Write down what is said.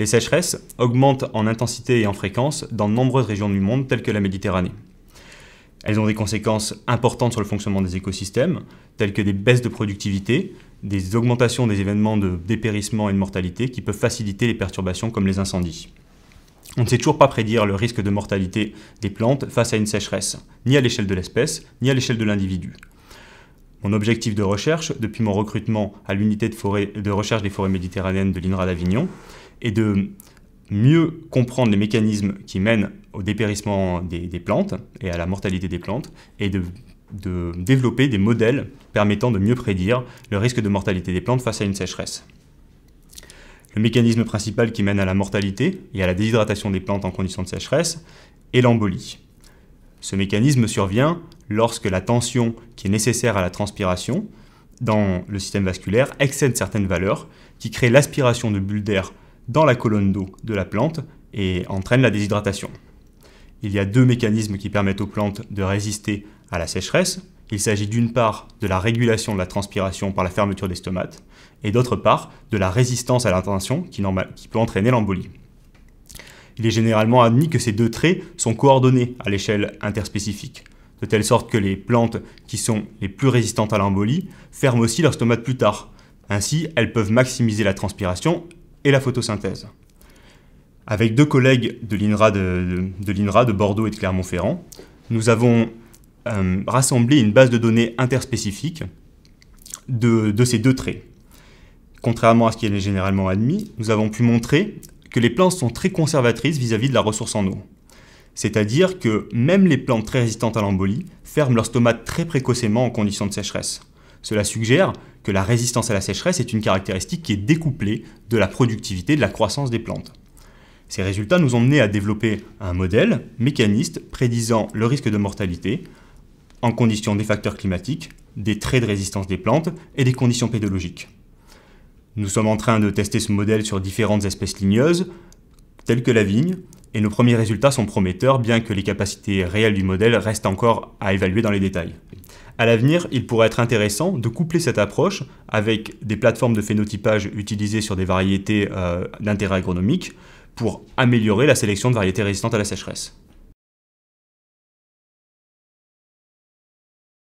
Les sécheresses augmentent en intensité et en fréquence dans de nombreuses régions du monde telles que la Méditerranée. Elles ont des conséquences importantes sur le fonctionnement des écosystèmes, telles que des baisses de productivité, des augmentations des événements de dépérissement et de mortalité qui peuvent faciliter les perturbations comme les incendies. On ne sait toujours pas prédire le risque de mortalité des plantes face à une sécheresse, ni à l'échelle de l'espèce, ni à l'échelle de l'individu. Mon objectif de recherche, depuis mon recrutement à l'unité de, recherche des forêts méditerranéennes de l'INRA d'Avignon, et de mieux comprendre les mécanismes qui mènent au dépérissement des, plantes et à la mortalité des plantes, et de, de, développer des modèles permettant de mieux prédire le risque de mortalité des plantes face à une sécheresse. Le mécanisme principal qui mène à la mortalité et à la déshydratation des plantes en conditions de sécheresse est l'embolie. Ce mécanisme survient lorsque la tension qui est nécessaire à la transpiration dans le système vasculaire excède certaines valeurs qui créent l'aspiration de bulles d'air dans la colonne d'eau de la plante et entraîne la déshydratation. Il y a deux mécanismes qui permettent aux plantes de résister à la sécheresse. Il s'agit d'une part de la régulation de la transpiration par la fermeture des stomates et d'autre part de la résistance à l'intention qui, peut entraîner l'embolie. Il est généralement admis que ces deux traits sont coordonnés à l'échelle interspécifique, de telle sorte que les plantes qui sont les plus résistantes à l'embolie ferment aussi leur stomates plus tard. Ainsi, elles peuvent maximiser la transpiration et la photosynthèse. Avec deux collègues de l'INRA de, Bordeaux et de Clermont-Ferrand, nous avons euh, rassemblé une base de données interspécifique de, ces deux traits. Contrairement à ce qui est généralement admis, nous avons pu montrer que les plantes sont très conservatrices vis-à-vis de la ressource en eau. C'est-à-dire que même les plantes très résistantes à l'embolie ferment leur stomate très précocement en conditions de sécheresse. Cela suggère que la résistance à la sécheresse est une caractéristique qui est découplée de la productivité, de la croissance des plantes. Ces résultats nous ont menés à développer un modèle mécaniste prédisant le risque de mortalité en condition des facteurs climatiques, des traits de résistance des plantes et des conditions pédologiques. Nous sommes en train de tester ce modèle sur différentes espèces ligneuses, telles que la vigne, et nos premiers résultats sont prometteurs, bien que les capacités réelles du modèle restent encore à évaluer dans les détails. À l'avenir, il pourrait être intéressant de coupler cette approche avec des plateformes de phénotypage utilisées sur des variétés euh, d'intérêt agronomique pour améliorer la sélection de variétés résistantes à la sécheresse.